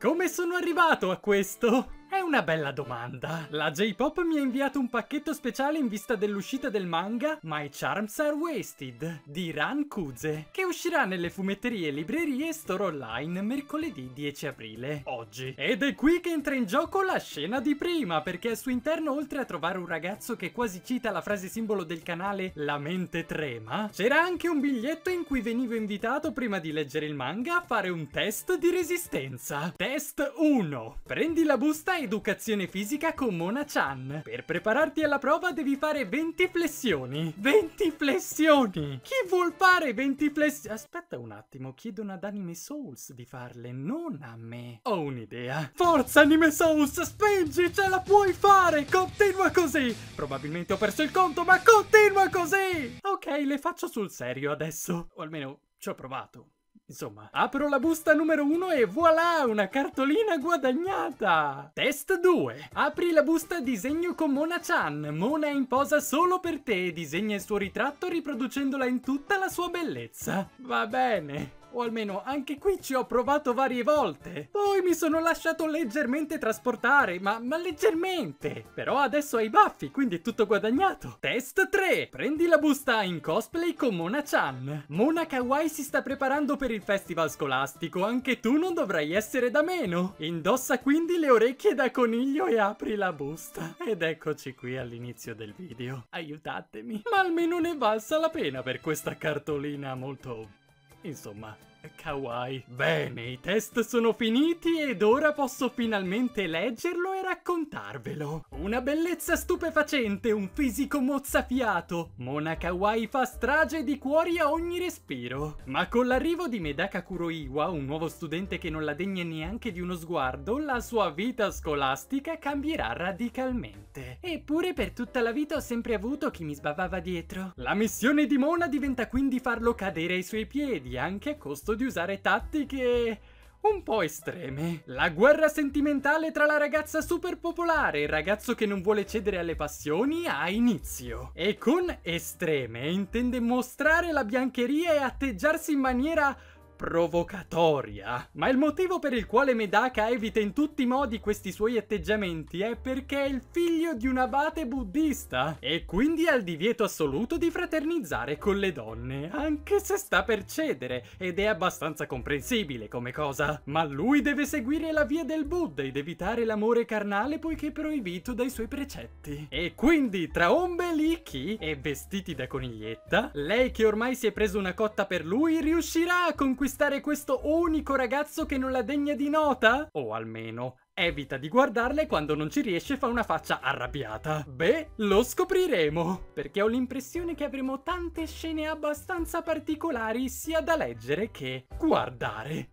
Come sono arrivato a questo? È una bella domanda. La J-Pop mi ha inviato un pacchetto speciale in vista dell'uscita del manga My Charms Are Wasted di Ran Kuze, che uscirà nelle fumetterie, librerie e store online mercoledì 10 aprile, oggi. Ed è qui che entra in gioco la scena di prima, perché al suo interno, oltre a trovare un ragazzo che quasi cita la frase simbolo del canale La mente trema, c'era anche un biglietto in cui venivo invitato prima di leggere il manga a fare un test di resistenza. Test 1. Prendi la busta educazione fisica con Mona Chan. Per prepararti alla prova devi fare 20 flessioni. 20 flessioni! Chi vuol fare 20 flessioni? Aspetta un attimo, chiedono ad Anime Souls di farle, non a me. Ho un'idea. Forza Anime Souls, spingi, ce la puoi fare! Continua così! Probabilmente ho perso il conto, ma continua così! Ok, le faccio sul serio adesso. O almeno ci ho provato. Insomma, apro la busta numero 1 e voilà, una cartolina guadagnata! Test 2. Apri la busta disegno con Mona Chan. Mona è in posa solo per te e disegna il suo ritratto riproducendola in tutta la sua bellezza. Va bene. O almeno anche qui ci ho provato varie volte. Poi mi sono lasciato leggermente trasportare, ma, ma leggermente. Però adesso hai i baffi, quindi è tutto guadagnato. Test 3. Prendi la busta in cosplay con Mona-chan. Mona Kawaii si sta preparando per il festival scolastico, anche tu non dovrai essere da meno. Indossa quindi le orecchie da coniglio e apri la busta. Ed eccoci qui all'inizio del video. Aiutatemi. Ma almeno ne è valsa la pena per questa cartolina molto 走吗？Kawaii. Bene, i test sono finiti ed ora posso finalmente leggerlo e raccontarvelo. Una bellezza stupefacente, un fisico mozzafiato. Mona Kawaii fa strage di cuori a ogni respiro. Ma con l'arrivo di Medaka Kuroiwa, un nuovo studente che non la degna neanche di uno sguardo, la sua vita scolastica cambierà radicalmente. Eppure per tutta la vita ho sempre avuto chi mi sbavava dietro. La missione di Mona diventa quindi farlo cadere ai suoi piedi, anche a costo di di usare tattiche un po' estreme. La guerra sentimentale tra la ragazza super popolare e il ragazzo che non vuole cedere alle passioni ha inizio. E con estreme intende mostrare la biancheria e atteggiarsi in maniera provocatoria. Ma il motivo per il quale Medaka evita in tutti i modi questi suoi atteggiamenti è perché è il figlio di un abate buddista e quindi ha il divieto assoluto di fraternizzare con le donne, anche se sta per cedere ed è abbastanza comprensibile come cosa. Ma lui deve seguire la via del Buddha ed evitare l'amore carnale poiché proibito dai suoi precetti. E quindi tra ombelichi e vestiti da coniglietta, lei che ormai si è presa una cotta per lui riuscirà a conquistare conquistare questo unico ragazzo che non la degna di nota? O almeno evita di guardarla e quando non ci riesce fa una faccia arrabbiata. Beh, lo scopriremo! Perché ho l'impressione che avremo tante scene abbastanza particolari sia da leggere che guardare.